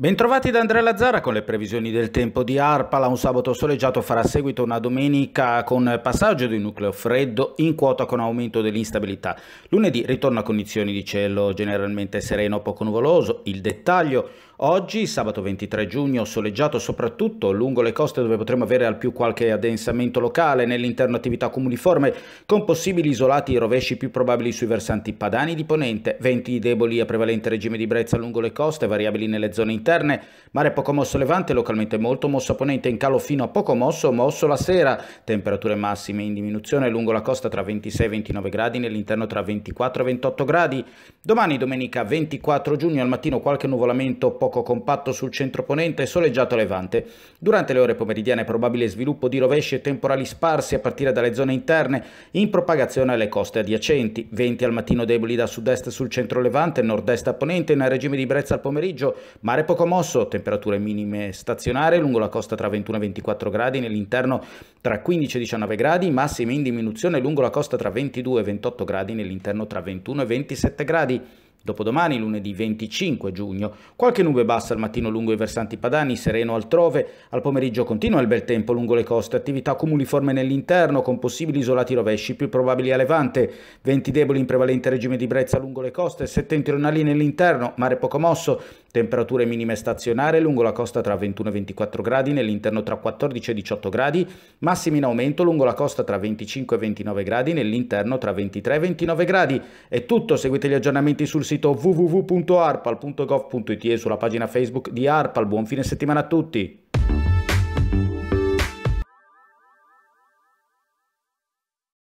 Bentrovati da Andrea Lazzara con le previsioni del tempo di Arpala. Un sabato soleggiato farà seguito una domenica con passaggio di nucleo freddo in quota con aumento dell'instabilità. Lunedì ritorna a condizioni di cielo generalmente sereno, poco nuvoloso. Il dettaglio oggi, sabato 23 giugno, soleggiato soprattutto lungo le coste dove potremo avere al più qualche addensamento locale nell'interno attività comuniforme con possibili isolati rovesci più probabili sui versanti padani di ponente, venti deboli a prevalente regime di brezza lungo le coste, variabili nelle zone interne interne, mare poco mosso levante, localmente molto mosso a ponente, in calo fino a poco mosso, mosso la sera, temperature massime in diminuzione lungo la costa tra 26 e 29 gradi, nell'interno tra 24 e 28 gradi. Domani domenica 24 giugno al mattino qualche nuvolamento poco compatto sul centro ponente soleggiato levante. Durante le ore pomeridiane probabile sviluppo di rovesci e temporali sparsi a partire dalle zone interne in propagazione alle coste adiacenti, venti al mattino deboli da sud-est sul centro levante, nord-est a ponente, in regime di brezza al pomeriggio, mare poco mosso, temperature minime stazionarie lungo la costa tra 21 e 24 gradi, nell'interno tra 15 e 19 gradi, massime in diminuzione lungo la costa tra 22 e 28 gradi, nell'interno tra 21 e 27 gradi. Dopodomani, lunedì 25 giugno, qualche nube bassa al mattino lungo i versanti padani, sereno altrove, al pomeriggio continua il bel tempo lungo le coste, attività cumuliforme nell'interno con possibili isolati rovesci più probabili a levante, venti deboli in prevalente regime di brezza lungo le coste, settentrionali nell'interno, mare poco mosso, Temperature minime stazionarie lungo la costa tra 21 e 24 gradi, nell'interno tra 14 e 18 gradi, massimi in aumento lungo la costa tra 25 e 29 gradi, nell'interno tra 23 e 29 gradi. È tutto, seguite gli aggiornamenti sul sito www.arpal.gov.it e sulla pagina Facebook di Arpal. Buon fine settimana a tutti!